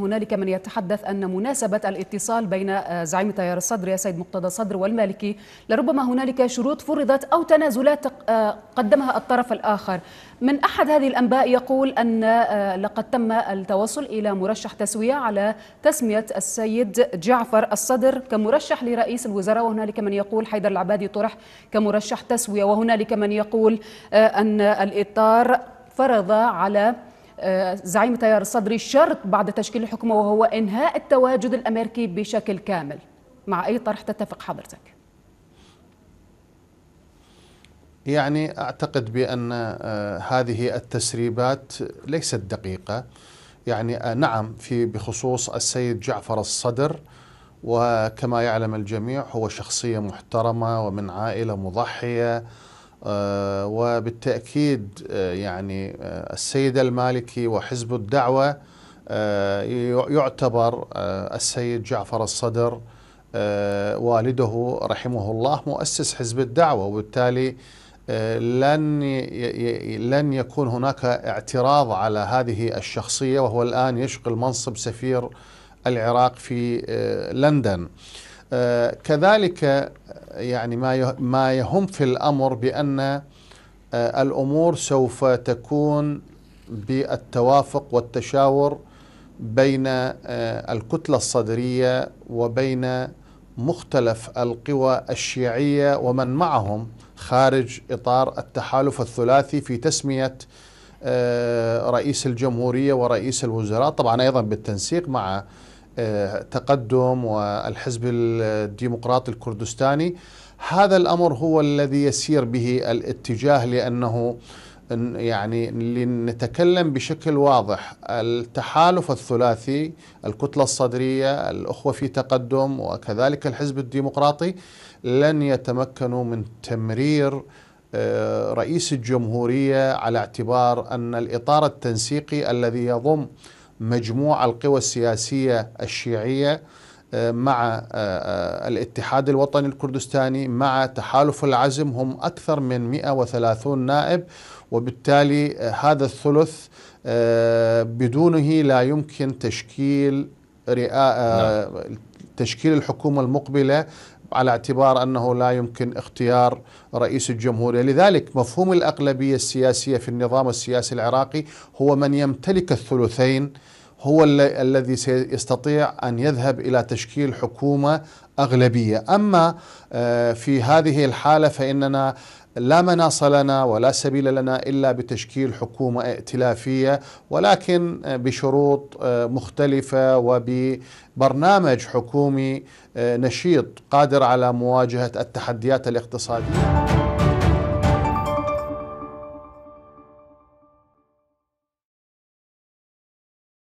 هنالك من يتحدث أن مناسبة الاتصال بين آه، زعيم تيار الصدر يا سيد مقتدى صدر والمالكي لربما هنالك شروط فرضت أو تنازلات آه، قدمها الطرف الآخر من أحد هذه الأنباء يقول أن آه، لقد تم التوصل إلى مرشح تسوية على تسمية السيد جعفر الصدر كمرشح لرئيس الوزراء وهنالك من يقول حيدر العبادي طرح كمرشح تسوية وهنالك من يقول أن الإطار فرض على آه، زعيم تيار الصدري شرط بعد تشكيل الحكومة وهو إنهاء التواجد الأمريكي بشكل كامل مع أي طرح تتفق حضرتك؟ يعني أعتقد بأن آه، هذه التسريبات ليست دقيقة يعني آه، نعم في بخصوص السيد جعفر الصدر وكما يعلم الجميع هو شخصية محترمة ومن عائلة مضحية آه، وبالتأكيد آه، يعني آه، السيد المالكي وحزب الدعوة يعتبر السيد جعفر الصدر والده رحمه الله مؤسس حزب الدعوة وبالتالي لن لن يكون هناك اعتراض على هذه الشخصية وهو الآن يشغل منصب سفير العراق في لندن كذلك يعني ما ما يهم في الامر بان آه، الامور سوف تكون بالتوافق والتشاور بين آه، الكتله الصدريه وبين مختلف القوى الشيعيه ومن معهم خارج اطار التحالف الثلاثي في تسميه آه، رئيس الجمهوريه ورئيس الوزراء طبعا ايضا بالتنسيق مع تقدم والحزب الديمقراطي الكردستاني هذا الامر هو الذي يسير به الاتجاه لانه يعني لنتكلم بشكل واضح التحالف الثلاثي الكتله الصدريه الاخوه في تقدم وكذلك الحزب الديمقراطي لن يتمكنوا من تمرير آه، رئيس الجمهوريه على اعتبار ان الاطار التنسيقي الذي يضم مجموع القوى السياسية الشيعية آه، مع آه، آه، الاتحاد الوطني الكردستاني مع تحالف العزم هم أكثر من 130 نائب وبالتالي هذا الثلث بدونه لا يمكن تشكيل رئاء نعم. تشكيل الحكومة المقبلة على اعتبار انه لا يمكن اختيار رئيس الجمهوريه، لذلك مفهوم الاغلبيه السياسيه في النظام السياسي العراقي هو من يمتلك الثلثين هو الذي سيستطيع ان يذهب الى تشكيل حكومه اغلبيه، اما آه، في هذه الحاله فاننا لا مناص لنا ولا سبيل لنا الا بتشكيل حكومه ائتلافيه ولكن بشروط آه، مختلفه وببرنامج حكومي آه، نشيط قادر على مواجهه التحديات الاقتصاديه